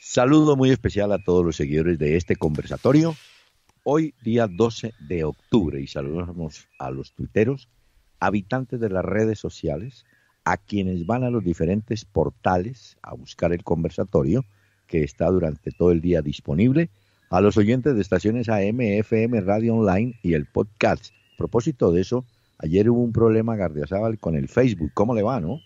Saludo muy especial a todos los seguidores de este conversatorio. Hoy, día 12 de octubre, y saludamos a los tuiteros, habitantes de las redes sociales, a quienes van a los diferentes portales a buscar el conversatorio que está durante todo el día disponible, a los oyentes de estaciones AM, FM, Radio Online y el podcast. A propósito de eso, ayer hubo un problema Gardiazabal con el Facebook. ¿Cómo le va, no?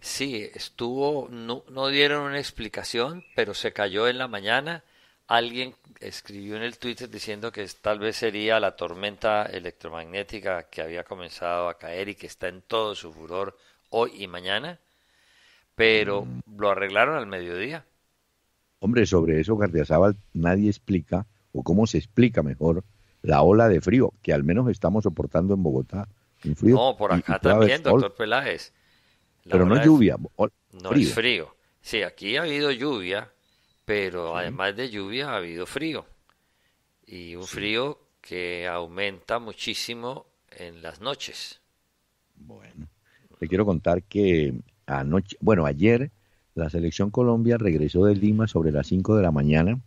Sí, estuvo, no, dieron una explicación, pero se cayó en la mañana. Alguien escribió en el Twitter diciendo que tal vez sería la tormenta electromagnética que había comenzado a caer y que está en todo su furor hoy y mañana, pero lo arreglaron al mediodía. Hombre, sobre eso, Zaval, nadie explica, o cómo se explica mejor, la ola de frío que al menos estamos soportando en Bogotá. no, por acá también, doctor Peláez pero no lluvia. no es frío. Sí, aquí ha habido lluvia, pero además de lluvia ha habido frío. Y un frío que aumenta muchísimo en las noches. Bueno, te quiero contar que anoche, bueno, ayer la selección Colombia regresó de Lima sobre las 5 de la mañana.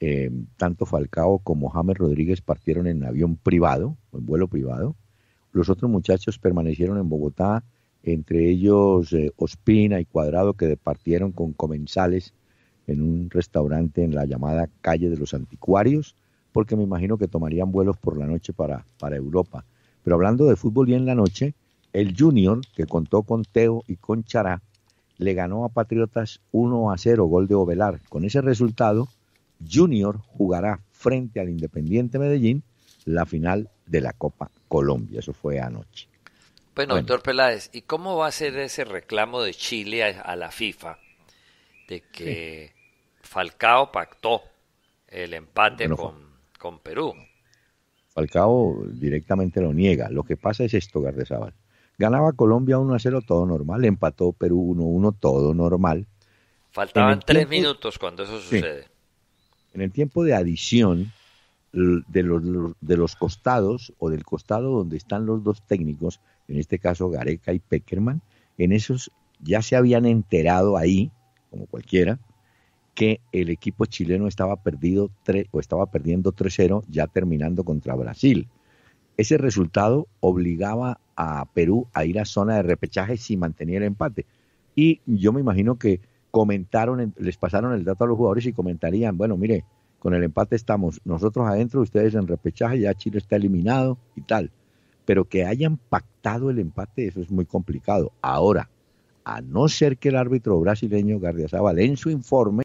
Em, tanto Falcao como James Rodríguez partieron en avión privado, en vuelo privado. Los otros muchachos permanecieron en Bogotá entre ellos eh, Ospina y Cuadrado, que departieron con comensales en un restaurante en la llamada calle de los anticuarios, porque me imagino que tomarían vuelos por la noche para, para Europa. Pero hablando de fútbol y en la noche, el Junior, que contó con Teo y con Chará, le ganó a Patriotas 1 a 0, gol de Ovelar. Con ese resultado, Junior jugará frente al Independiente Medellín la final de la Copa Colombia. Eso fue anoche. Bueno, doctor Peláez, ¿y cómo va a ser ese reclamo de Chile a, la FIFA de que Falcao pactó el empate con, con, Perú? Falcao directamente lo niega. Lo que pasa es esto, Gardezábal. Ganaba Colombia 1 0, todo normal. Empató Perú 1 1, todo normal. Faltaban tres minutos cuando eso sucede. En el tiempo de adición, de los, de los costados o del costado donde están los dos técnicos, en este caso Gareca y Peckerman, en esos ya se habían enterado ahí, como cualquiera, que el equipo chileno estaba perdido o estaba perdiendo 3-0 ya terminando contra Brasil. Ese resultado obligaba a Perú a ir a zona de repechaje si mantenía el empate. Y yo me imagino que comentaron, les pasaron el dato a los jugadores y comentarían, bueno, mire, con el empate estamos nosotros adentro, ustedes en repechaje, ya Chile está eliminado y tal. Pero que hayan pactado el empate, eso es muy complicado. Ahora, a no ser que el árbitro brasileño Gardiazabal en su informe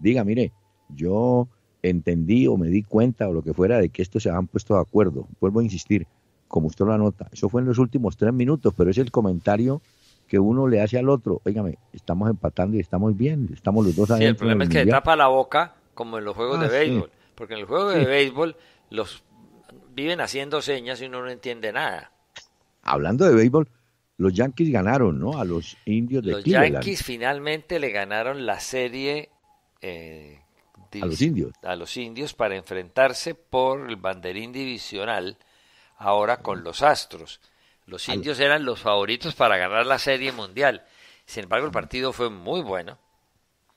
diga, mire, yo entendí o me di cuenta o lo que fuera de que esto se han puesto de acuerdo. Vuelvo a insistir, como usted lo anota, eso fue en los últimos tres minutos, pero es el comentario que uno le hace al otro. Óigame, estamos empatando y estamos bien, estamos los dos adentro. Sí, el problema es que le tapa la boca como en los juegos ah, de béisbol. Porque en el juego de béisbol los viven haciendo señas y uno no entiende nada. Hablando de béisbol, los Yankees ganaron, ¿no? A los indios de Los Yankees finalmente le ganaron la serie eh, a los indios. A los indios para enfrentarse por el banderín divisional ahora con los Astros. Los indios eran los favoritos para ganar la serie mundial. Sin embargo, el partido fue muy bueno.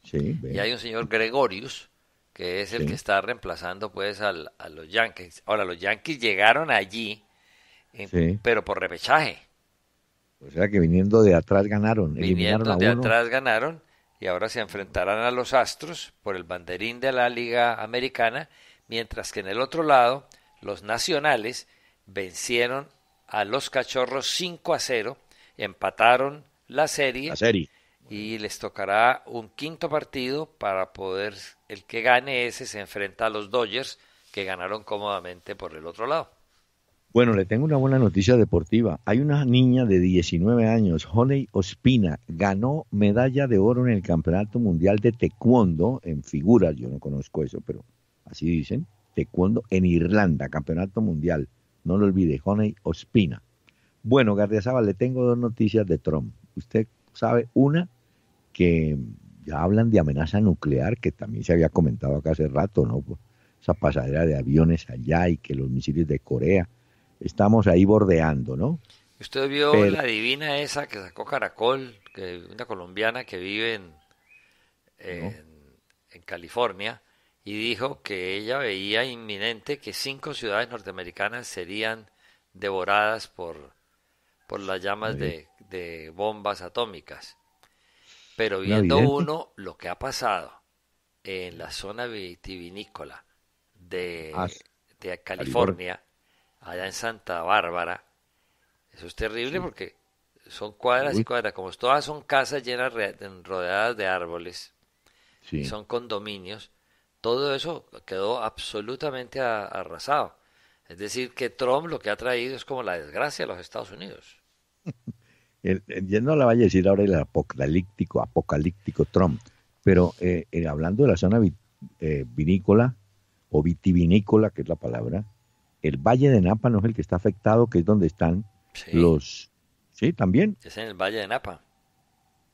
Sí, y hay un señor Gregorius que es el que está reemplazando pues a los Yankees. Ahora, los Yankees llegaron allí, eh, pero por repechaje. O sea que viniendo de atrás ganaron. Viniendo de atrás ganaron y ahora se enfrentarán a los Astros por el banderín de la Liga Americana, mientras que en el otro lado los Nacionales vencieron a los Cachorros 5 a 0, empataron la serie. y les tocará un quinto partido para poder el que gane ese se enfrenta a los Dodgers, que ganaron cómodamente por el otro lado. Bueno, le tengo una buena noticia deportiva. Hay una niña de 19 años, Honey Ospina, ganó medalla de oro en el Campeonato Mundial de Taekwondo, en figuras, yo no conozco eso, pero así dicen, Taekwondo en Irlanda, Campeonato Mundial. No lo olvide, Honey Ospina. Bueno, Sábal, le tengo dos noticias de Trump. Usted sabe una que ya hablan de amenaza nuclear, que también se había comentado acá hace rato, ¿no? Esa pasadera de aviones allá y que los misiles de Corea. Estamos ahí bordeando, ¿no? Usted vio la divina esa que sacó Caracol, una colombiana que vive en, California, y dijo que ella veía inminente que cinco ciudades norteamericanas serían devoradas por, por las llamas de bombas atómicas. Pero viendo uno lo que ha pasado en la zona vitivinícola de, ah, California, allá en Santa Bárbara, eso es terrible porque son cuadras y cuadras, como todas son casas llenas rodeadas de árboles, son condominios, todo eso quedó absolutamente arrasado. Es decir, que Trump lo que ha traído es como la desgracia a los Estados Unidos. yendo no la vaya a decir ahora el apocalíptico, apocalíptico Trump, pero eh, eh, hablando de la zona eh, vinícola o vitivinícola, que es la palabra, el Valle de Napa no es el que está afectado, que es donde están los... Sí, también. Es en el Valle de Napa.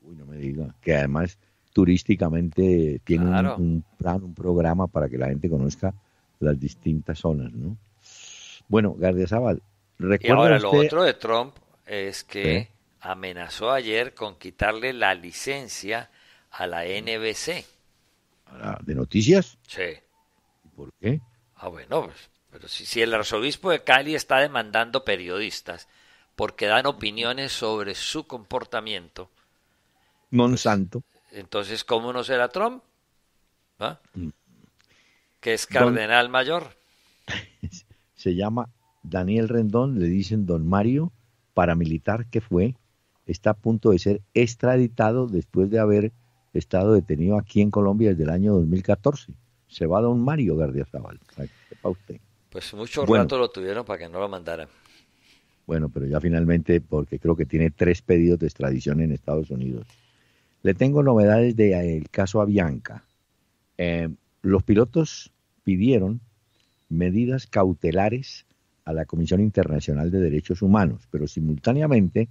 Uy, no me diga. Que además turísticamente tiene un, plan, un programa para que la gente conozca las distintas zonas, ¿no? Bueno, Gardiazabal, recuerda Y ahora lo otro de Trump es que amenazó ayer con quitarle la licencia a la NBC. ¿De noticias? Sí. por qué? Ah, bueno, pues, pero si, el arzobispo de Cali está demandando periodistas porque dan opiniones sobre su comportamiento. Monsanto. Pues, entonces, ¿cómo no será Trump? ¿Ah? Mm. Que es cardenal mayor. Se llama Daniel Rendón, le dicen don Mario, paramilitar que fue, está a punto de ser extraditado después de haber estado detenido aquí en Colombia desde el año 2014. Se va a don Mario García Zavala. Pues mucho rato lo tuvieron para que no lo mandaran. Bueno, pero ya finalmente, porque creo que tiene tres pedidos de extradición en Estados Unidos. Le tengo novedades del eh, caso Avianca. Eh, los pilotos pidieron medidas cautelares a la Comisión Internacional de Derechos Humanos, pero simultáneamente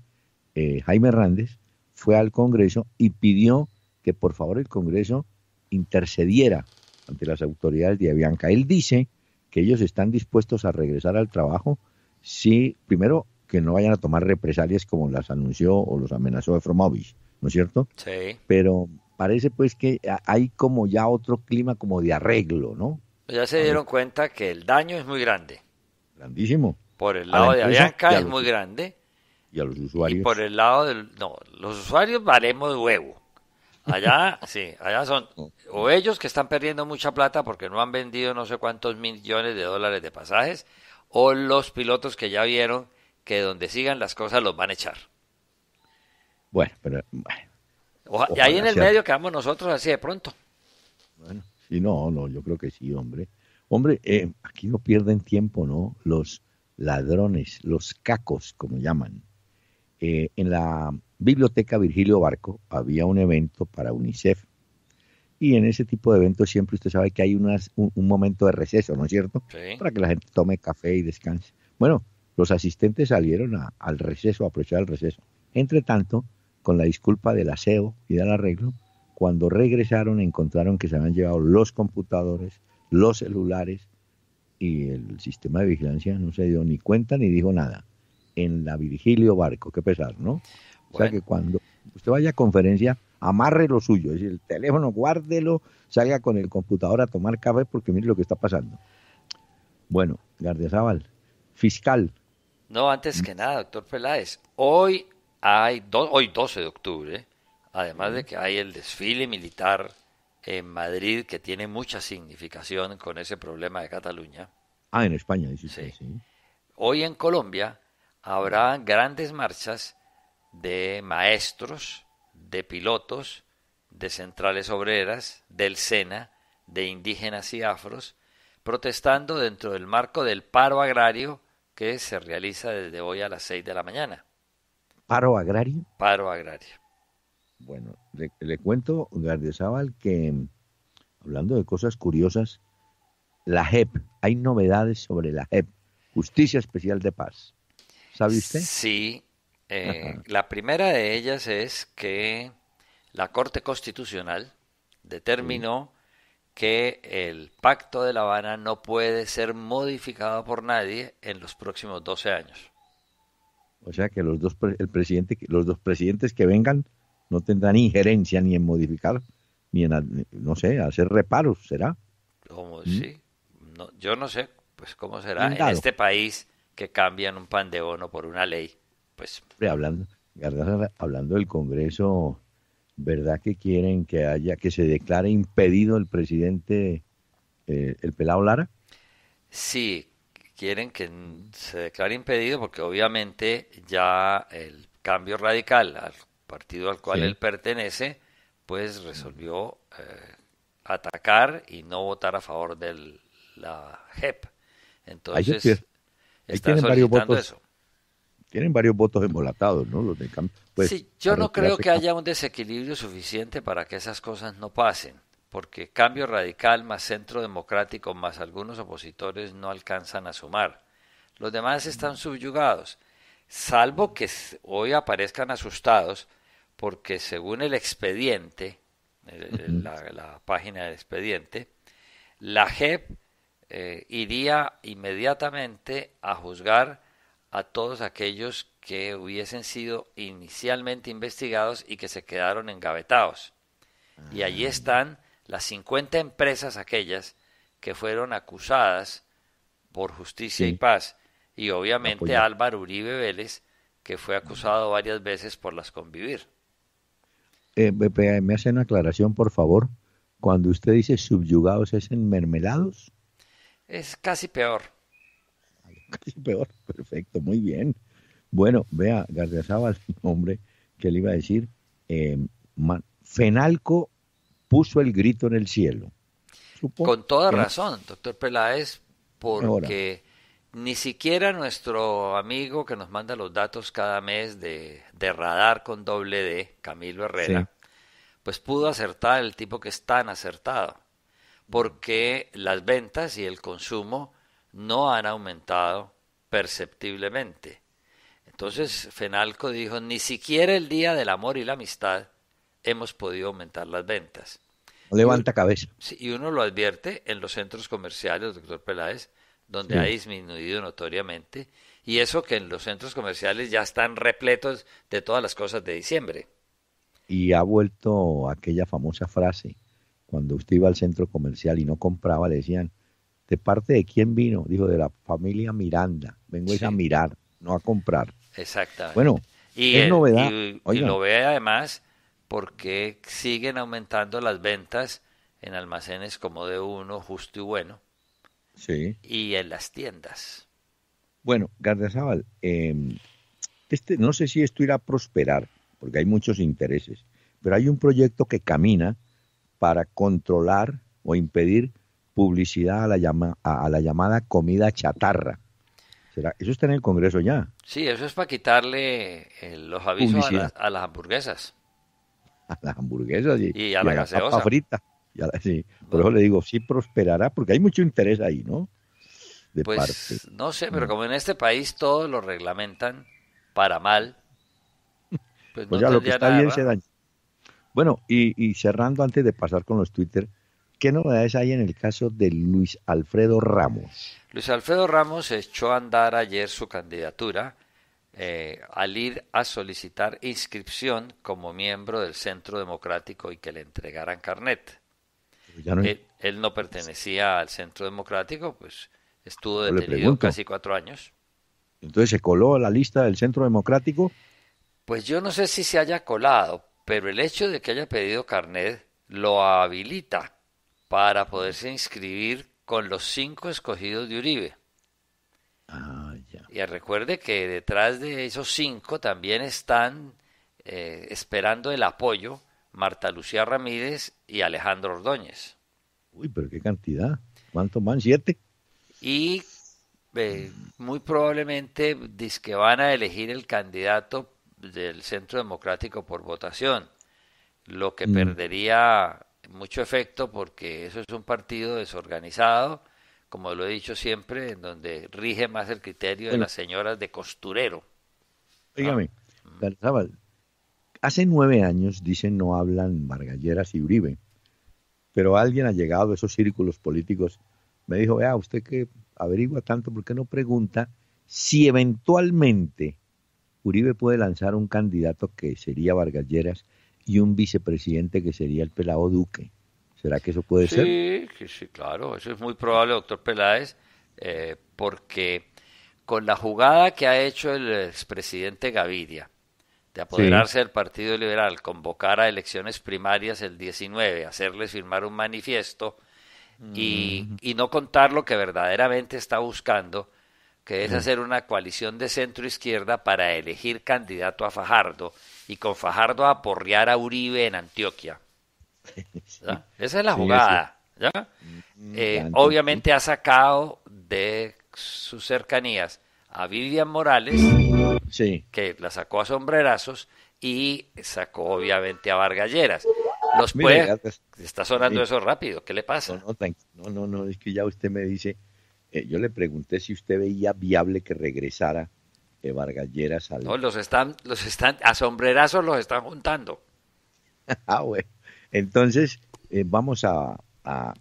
eh, Jaime Hernández, fue al Congreso y pidió que por favor el Congreso intercediera ante las autoridades de Avianca. Él dice que ellos están dispuestos a regresar al trabajo si, primero, que no vayan a tomar represalias como las anunció o los amenazó Efromovich, ¿no es cierto? Sí. Pero parece pues que hay como ya otro clima como de arreglo, ¿no? Pues ya se dieron cuenta que el daño es muy grande. Grandísimo. Por el lado de Avianca es muy grande y a los usuarios. Y por el lado del. No, los usuarios de huevo. Allá, sí, allá son o ellos que están perdiendo mucha plata porque no han vendido no sé cuántos millones de dólares de pasajes, o los pilotos que ya vieron que donde sigan las cosas los van a echar. Bueno, pero. y ahí en el medio quedamos nosotros así de pronto. Bueno, sí, no, no, yo creo que sí, hombre. Hombre, eh, aquí no pierden tiempo, ¿no? Los ladrones, los cacos, como llaman. Eh, en la biblioteca Virgilio Barco había un evento para UNICEF. Y en ese tipo de eventos siempre usted sabe que hay unas, un, momento de receso, ¿no es cierto? Para que la gente tome café y descanse. Bueno, los asistentes salieron al receso, a aprovechar el receso. Entre tanto, con la disculpa del aseo y del arreglo, cuando regresaron encontraron que se habían llevado los computadores, los celulares y el sistema de vigilancia no se dio ni cuenta ni dijo nada en la Virgilio Barco. Qué pesar, ¿no? O sea que cuando usted vaya a conferencia, amarre lo suyo, es decir, el teléfono, guárdelo, salga con el computador a tomar café porque mire lo que está pasando. Bueno, Gardiazabal, fiscal. No, antes que nada, doctor Peláez, hoy hay, hoy 12 de octubre, además de que hay el desfile militar en Madrid que tiene mucha significación con ese problema de Cataluña. Ah, en España, sí. sí. Hoy en Colombia habrá grandes marchas de maestros, de pilotos, de centrales obreras, del SENA, de indígenas y afros, protestando dentro del marco del paro agrario que se realiza desde hoy a las seis de la mañana. ¿Paro agrario? Paro agrario. Bueno, le, cuento, cuento, Zaval, que mm, hablando de cosas curiosas, la JEP, hay novedades sobre la JEP, Justicia Especial de Paz. ¿Sabiste? Sí. Eh, la primera de ellas es que la Corte Constitucional determinó que el Pacto de La Habana no puede ser modificado por nadie en los próximos 12 años. O sea que los dos, el presidente, los dos presidentes que vengan no tendrán injerencia ni en modificar, ni en, no sé, hacer reparos, ¿será? Como, ¿Mm? sí. No, yo no sé, pues cómo será. En este país que cambian un bono por una ley. Pues. Hablando, hablando del Congreso, ¿verdad que quieren que haya, que se declare impedido el presidente, eh, el pelado Lara? Sí, quieren que se declare impedido porque obviamente ya el cambio radical al partido al cual él pertenece, pues resolvió eh, atacar y no votar a favor de la JEP. Entonces, están tienen varios votos. Eso. Tienen varios votos embolatados, ¿no? Pues, sí, yo no creo que haya un desequilibrio suficiente para que esas cosas no pasen, porque cambio radical más centro democrático más algunos opositores no alcanzan a sumar. Los demás mm. están subyugados, salvo que hoy aparezcan asustados, porque según el expediente, eh, la, página del expediente, la JEP eh, iría inmediatamente a juzgar a todos aquellos que hubiesen sido inicialmente investigados y que se quedaron engavetados. Y allí ah. están las 50 empresas aquellas que fueron acusadas por justicia y paz. Y obviamente Álvaro Uribe Vélez, que fue acusado varias veces por las convivir. Eh, me hace una aclaración, por favor. Cuando usted dice subyugados, ¿es en mermelados? Es casi peor. Casi peor, perfecto, muy bien. Bueno, vea, el hombre, que le iba a decir, em, Fenalco puso el grito en el cielo. Con toda ¿Eh? razón, doctor Peláez, porque ni siquiera nuestro amigo que nos manda los datos cada mes de, radar con doble D, Camilo Herrera, pues pudo acertar el tipo que es tan acertado porque las ventas y el consumo no han aumentado perceptiblemente. Entonces Fenalco dijo, ni siquiera el Día del Amor y la Amistad hemos podido aumentar las ventas. Levanta cabeza. Y uno lo advierte en los centros comerciales, doctor Peláez, donde ha disminuido notoriamente, y eso que en los centros comerciales ya están repletos de todas las cosas de diciembre. Y ha vuelto aquella famosa frase, cuando usted iba al centro comercial y no compraba, le decían, ¿de parte de quién vino? Dijo, de la familia Miranda. Vengo a mirar, no a comprar. Exactamente. Bueno, y es novedad. Y, lo ve además porque siguen aumentando las ventas en almacenes como de uno, justo y bueno. Sí. Y en las tiendas. Bueno, García eh, em, este, no sé si esto irá a prosperar, porque hay muchos intereses, pero hay un proyecto que camina para controlar o impedir publicidad a la, a, la llamada comida chatarra. Eso está en el Congreso ya. Sí, eso es para quitarle eh, los avisos a las, hamburguesas. A las hamburguesas y, a la gaseosa. frita. Por eso le digo, sí prosperará, porque hay mucho interés ahí, ¿no? Pues, no sé, pero como en este país todos lo reglamentan para mal, pues, pues ya lo que está bien se daña bueno, y, cerrando antes de pasar con los Twitter, ¿Qué novedades hay en el caso de Luis Alfredo Ramos? Luis Alfredo Ramos echó a andar ayer su candidatura eh, al ir a solicitar inscripción como miembro del Centro Democrático y que le entregaran carnet. él, no pertenecía al Centro Democrático, pues estuvo detenido casi cuatro años. Entonces se coló a la lista del Centro Democrático. Pues yo no sé si se haya colado, pero el hecho de que haya pedido carnet lo habilita para poderse inscribir con los cinco escogidos de Uribe. Ah, ya. Y recuerde que detrás de esos cinco también están eh, esperando el apoyo Marta Lucía Ramírez y Alejandro Ordóñez. Uy, pero qué cantidad. ¿Cuántos van? ¿Siete? Y eh, muy probablemente que van a elegir el candidato del Centro Democrático por votación, lo que mm. perdería mucho efecto porque eso es un partido desorganizado, como lo he dicho siempre, en donde rige más el criterio de las señoras de costurero. Dígame, ah. mm. hace nueve años dicen no hablan Margalleras y Uribe, pero alguien ha llegado a esos círculos políticos, me dijo, vea, usted que averigua tanto, ¿por qué no pregunta si eventualmente Uribe puede lanzar un candidato que sería Vargas y un vicepresidente que sería el pelado Duque. ¿Será que eso puede ser? Sí, sí, claro, eso es muy probable, doctor Peláez, eh, porque con la jugada que ha hecho el expresidente Gaviria de apoderarse del Partido Liberal, convocar a elecciones primarias el 19, hacerles firmar un manifiesto y, mm. y no contar lo que verdaderamente está buscando, que es mm. hacer una coalición de centro-izquierda para elegir candidato a Fajardo y con Fajardo aporrear a Uribe en Antioquia. Esa es la jugada. Mm, eh, obviamente ha sacado de sus cercanías a Vivian Morales, sí. que la sacó a sombrerazos, y sacó obviamente a Vargalleras. Los pues, Está sonando eso rápido, ¿qué le pasa? no, no, no, es que ya usted me dice eh, yo le pregunté si usted veía viable que regresara eh, Vargas No, los están, los están, a sombrerazos los están juntando. ah, bueno. Entonces, eh, vamos a,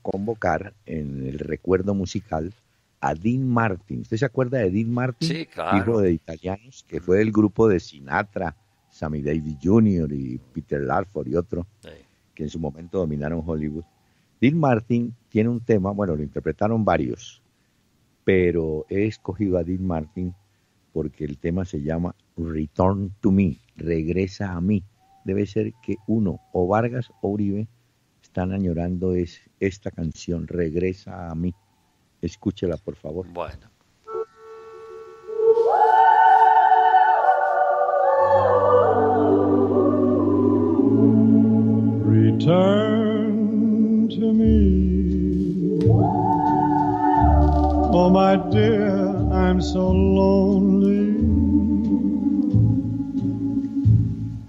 convocar en el recuerdo musical a Dean Martin. ¿Usted se acuerda de Dean Martin? Sí, claro. Hijo de italianos, que fue del grupo de Sinatra, Sammy Davis Jr. y Peter Larford y otro, que en su momento dominaron Hollywood. Dean Martin tiene un tema, bueno, lo interpretaron varios, pero he escogido a Dean Martin porque el tema se llama Return to Me, regresa a mí. Debe ser que uno, o Vargas o Uribe, están añorando esta canción, regresa a mí. Escúchela, por favor. Bueno. Return. Oh, my dear, I'm so lonely.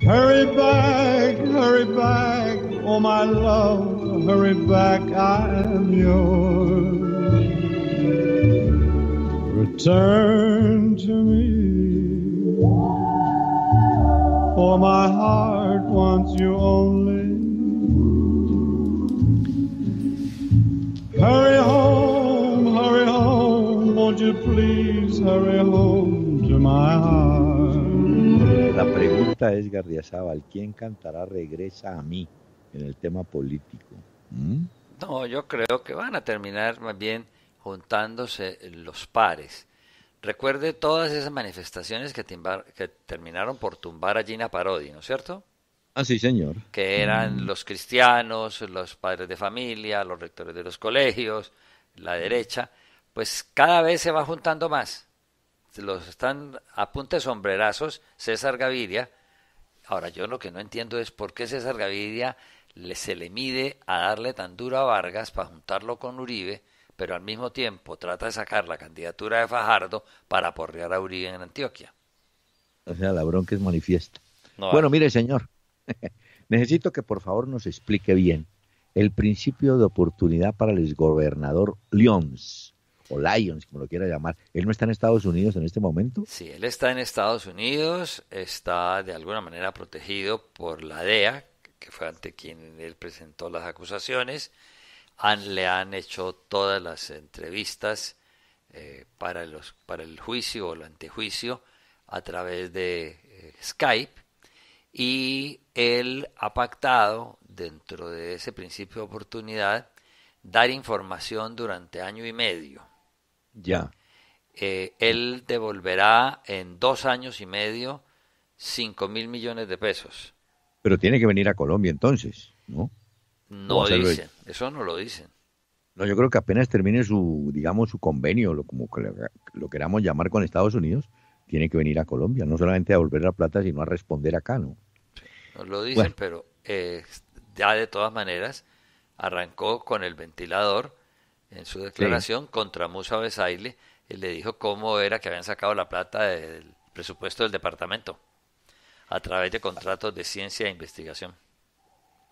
Hurry back, hurry back, oh, my love, hurry back, I am yours. Return to me, for oh, my heart wants you only. Hurry home. La pregunta es, Gardiazabal, ¿quién cantará Regresa a mí en el tema político? ¿Mm? No, yo creo que van a terminar más bien juntándose los pares. Recuerde todas esas manifestaciones que, terminaron por tumbar a Gina Parodi, ¿no es cierto? Ah, sí, señor. Que eran mm. los cristianos, los padres de familia, los rectores de los colegios, la derecha pues cada vez se va juntando más. Los están a punta de sombrerazos César Gaviria. Ahora, yo lo que no entiendo es por qué César Gaviria se le mide a darle tan duro a Vargas para juntarlo con Uribe, pero al mismo tiempo trata de sacar la candidatura de Fajardo para porrear a Uribe en Antioquia. O sea, la bronca es manifiesta. bueno, mire, señor, necesito que por favor nos explique bien el principio de oportunidad para el exgobernador Lyons o Lions, como lo quiera llamar. ¿Él no está en Estados Unidos en este momento? Sí, él está en Estados Unidos, está de alguna manera protegido por la DEA, que fue ante quien él presentó las acusaciones. le han hecho todas las entrevistas eh, para, los, para el juicio o el antejuicio a través de eh, Skype y él ha pactado dentro de ese principio de oportunidad dar información durante año y medio ya. Eh, él devolverá en dos años y medio cinco mil millones de pesos. Pero tiene que venir a Colombia entonces, ¿no? No dicen, eso no lo dicen. No, yo creo que apenas termine su, digamos, su convenio, lo, como lo queramos llamar con Estados Unidos, tiene que venir a Colombia, no solamente a devolver la plata, sino a responder acá, ¿no? lo dicen, pero eh, ya de todas maneras arrancó con el ventilador en su declaración contra Musa Besaile le dijo cómo era que habían sacado la plata del presupuesto del departamento a través de contratos de ciencia e investigación.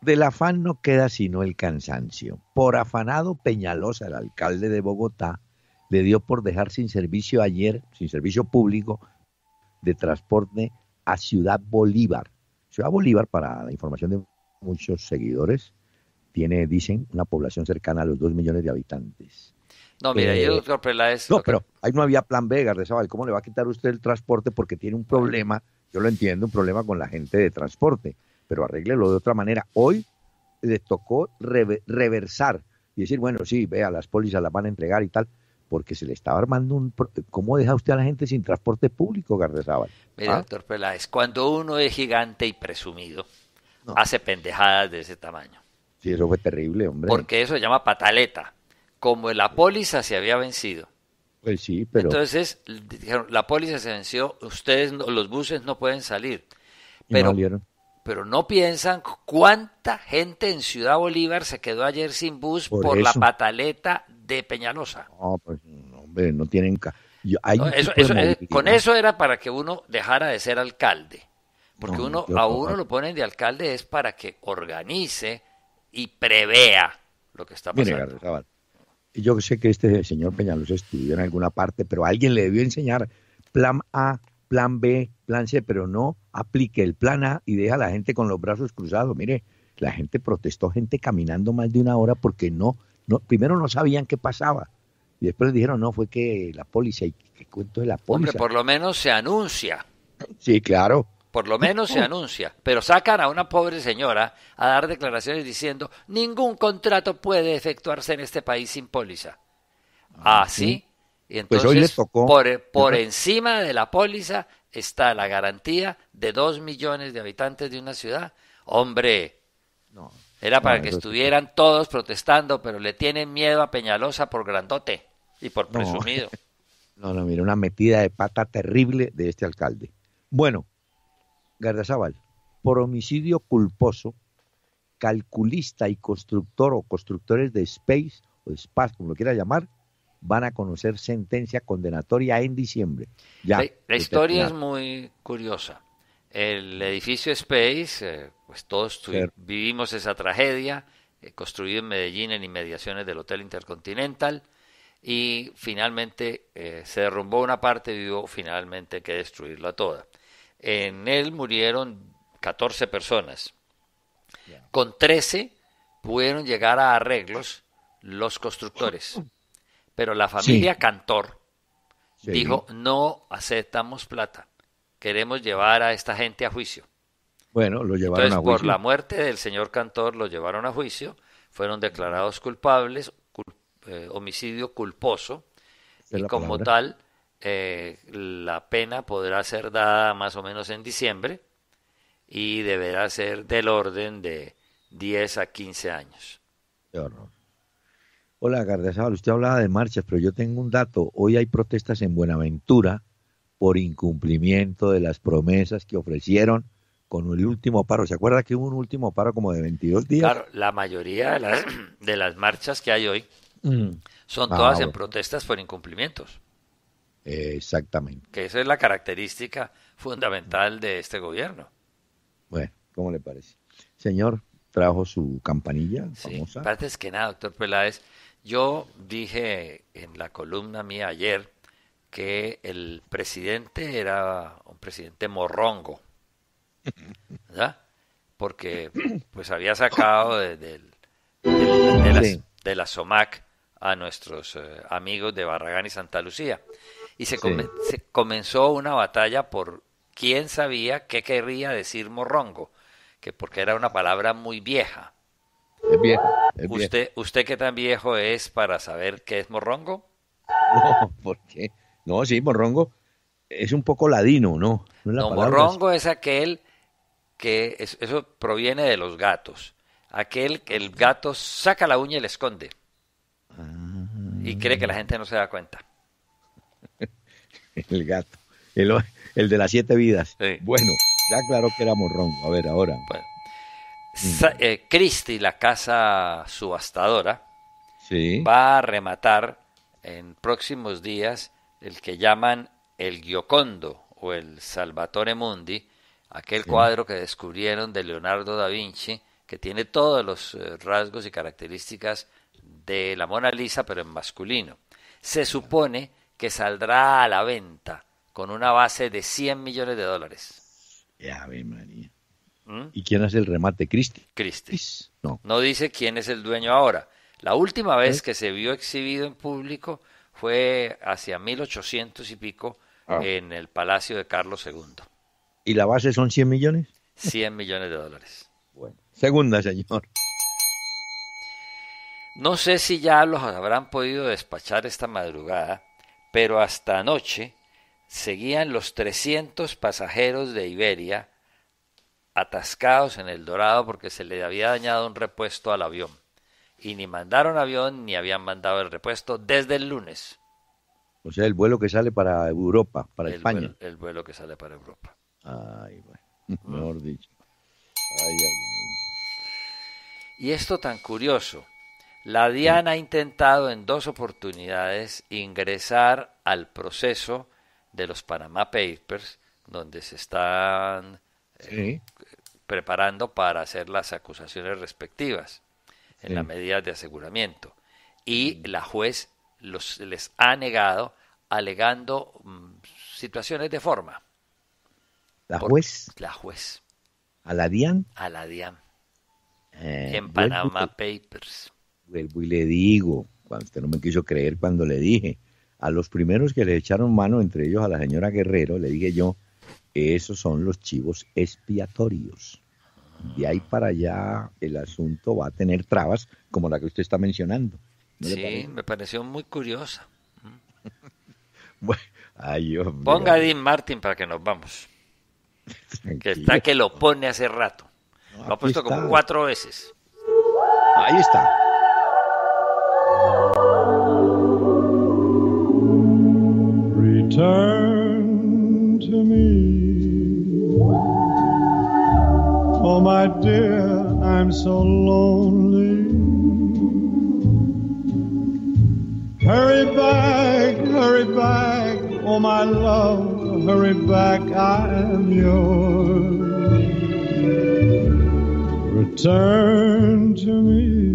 Del afán no queda sino el cansancio. Por afanado Peñalosa, el alcalde de Bogotá, le dio por dejar sin servicio ayer, sin servicio público de transporte a Ciudad Bolívar. Ciudad Bolívar, para la información de muchos seguidores, tiene, dicen, una población cercana a los 2 millones de habitantes. No, mira, yo, doctor eh, Peláez... No, pero ahí no había plan B, ¿Cómo le va a quitar usted el transporte? Porque tiene un problema, yo lo entiendo, un problema con la gente de transporte, pero arréglelo de otra manera. Hoy le tocó reversar y decir, bueno, sí, vea, las pólizas las van a entregar y tal, porque se le estaba armando un... ¿Cómo deja usted a la gente sin transporte público, Gardezabal? Mira, ¿Ah? doctor Peláez, cuando uno es gigante y presumido, hace pendejadas de ese tamaño. Sí, eso fue terrible, hombre. Porque eso se llama pataleta. Como la póliza se había vencido. Pues sí, pero. Entonces dijeron, la póliza se venció, ustedes, los buses no pueden salir. Pero, no pero no piensan cuánta gente en Ciudad Bolívar se quedó ayer sin bus por, la pataleta de Peñalosa. No, pues, hombre, no tienen. Eh, con eso era para que uno dejara de ser alcalde. Porque uno, a uno lo ponen de alcalde es para que organice y prevea lo que está pasando. Mire, yo sé que este señor Peñalos estudió en alguna parte, pero alguien le debió enseñar plan A, plan B, plan C, pero no aplique el plan A y deja a la gente con los brazos cruzados. Mire, la gente protestó, gente caminando más de una hora porque no, no primero no sabían qué pasaba. Y después le dijeron, no, fue que la póliza, y que cuento de la póliza. Hombre, por lo menos se anuncia. Sí, claro por lo menos se anuncia, pero sacan a una pobre señora a dar declaraciones diciendo ningún contrato puede efectuarse en este país sin póliza. Ah, Así, ¿sí? y pues entonces por, encima de la póliza está la garantía de dos millones de habitantes de una ciudad. Hombre, no, era para que estuvieran todos protestando, pero le tienen miedo a Peñalosa por grandote y por presumido. No, no, mira, una metida de pata terrible de este alcalde. Bueno, Gardasábal, por homicidio culposo, calculista y constructor o constructores de Space o Space, como lo quiera llamar, van a conocer sentencia condenatoria en diciembre. Ya, la, historia es muy curiosa. El edificio Space, eh, pues todos vivimos esa tragedia, eh, construido en Medellín en inmediaciones del Hotel Intercontinental, y finalmente eh, se derrumbó una parte y hubo finalmente que destruirla toda. En él murieron 14 personas. Con 13 pudieron llegar a arreglos los constructores. Pero la familia Cantor dijo, no aceptamos plata, queremos llevar a esta gente a juicio. Bueno, lo llevaron a juicio. Por la muerte del señor Cantor lo llevaron a juicio, fueron declarados culpables, eh, homicidio culposo, y como tal eh, la pena podrá ser dada más o menos en diciembre y deberá ser del orden de 10 a 15 años. Hola, Hola, usted hablaba de marchas, pero yo tengo un dato. Hoy hay protestas en Buenaventura por incumplimiento de las promesas que ofrecieron con el último paro. ¿Se acuerda que hubo un último paro como de 22 días? Claro, la mayoría de las, marchas que hay hoy mm. son ah, todas en protestas por incumplimientos exactamente. Que esa es la característica fundamental de este gobierno. Bueno, ¿cómo le parece? Señor, trajo su campanilla sí, famosa. Antes que nada, doctor Peláez, yo dije en la columna mía ayer que el presidente era un presidente morrongo, ¿verdad? Porque pues había sacado de, la, SOMAC a nuestros eh, amigos de Barragán y Santa Lucía y se, comenzó una batalla por quién sabía qué querría decir morrongo, que porque era una palabra muy vieja. ¿Usted, ¿Usted qué tan viejo es para saber qué es morrongo? No, porque no, sí, morrongo es un poco ladino, ¿no? No, morrongo es... aquel que eso proviene de los gatos. Aquel que el gato saca la uña y le esconde. Ah. y cree que la gente no se da cuenta. El gato. El, el de las siete vidas. Bueno, ya aclaró que era morrón A ver, ahora. Bueno. Mm. Eh, la casa subastadora, va a rematar en próximos días el que llaman el Giocondo o el Salvatore Mundi, aquel cuadro que descubrieron de Leonardo da Vinci, que tiene todos los eh, rasgos y características de la Mona Lisa, pero en masculino. Se supone que saldrá a la venta con una base de 100 millones de dólares. Ya, María. ¿Mm? ¿Y quién hace el remate? ¿Christie? Christie. No. dice quién es el dueño ahora. La última vez ¿Eh? que se vio exhibido en público fue hacia 1800 y pico ah. en el Palacio de Carlos II. ¿Y la base son 100 millones? 100 millones de dólares. Segunda, señor. No sé si ya los habrán podido despachar esta madrugada, pero hasta anoche seguían los 300 pasajeros de Iberia atascados en el Dorado porque se le había dañado un repuesto al avión. Y ni mandaron avión ni habían mandado el repuesto desde el lunes. O sea, el vuelo que sale para Europa, para España. el vuelo que sale para Europa. Ay, bueno, mejor dicho. Y esto tan curioso, la DIAN ha intentado en dos oportunidades ingresar al proceso de los Panama Papers, donde se están eh, preparando para hacer las acusaciones respectivas en la las medidas de aseguramiento. Y la juez los, les ha negado alegando mm, situaciones de forma. ¿La juez? La juez. ¿A la DIAN? A la DIAN. Eh, en Panama Papers y le digo, cuando usted no me quiso creer cuando le dije, a los primeros que le echaron mano, entre ellos a la señora Guerrero, le dije yo, esos son los chivos expiatorios. y ahí para allá el asunto va a tener trabas como la que usted está mencionando. sí, me pareció muy curiosa. bueno, Ponga a Dean Martin para que nos vamos. Que está que lo pone hace rato. lo ha puesto como cuatro veces. Ahí está. turn to me. Oh, my dear, I'm so lonely. Hurry back, hurry back, oh, my love, hurry back, I am yours. Return to me.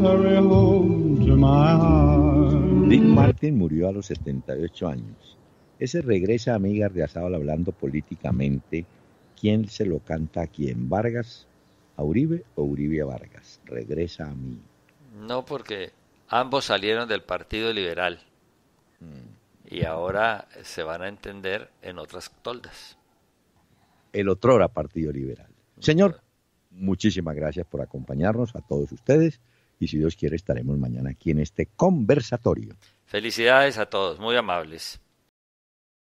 Dick Martin murió a los 78 años. Ese regresa a Amiga Riazabal hablando políticamente. ¿Quién se lo canta a quién? ¿Vargas a Uribe o Uribe a Vargas? Regresa a mí. No, porque ambos salieron del Partido Liberal. Mm. Y ahora se van a entender en otras toldas. El otrora Partido Liberal. Mm. Señor, muchísimas gracias por acompañarnos a todos ustedes y si Dios quiere estaremos mañana aquí en este conversatorio. Felicidades a todos, muy amables.